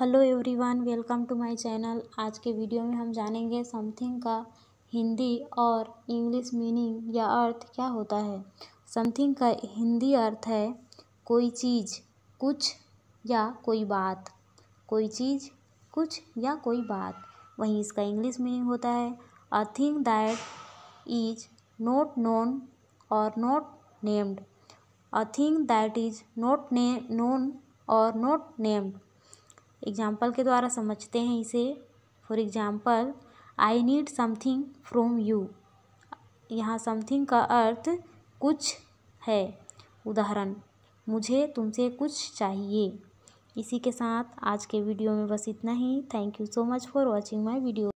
hello everyone welcome to my channel आज के video में हम जानेंगे समथिंग का हिंदी और इंग्लिश मीनिंग या अर्थ क्या होता है समथिंग का हिंदी अर्थ है कोई चीज़ कुछ या कोई बात कोई चीज़ कुछ या कोई बात वहीं इसका इंग्लिश मीनिंग होता है a thing that is not known और not named a thing that is not ने नोन और नॉट नेम्ड एग्जाम्पल के द्वारा समझते हैं इसे for example I need something from you यहाँ समथिंग का अर्थ कुछ है उदाहरण मुझे तुमसे कुछ चाहिए इसी के साथ आज के वीडियो में बस इतना ही thank you so much for watching my video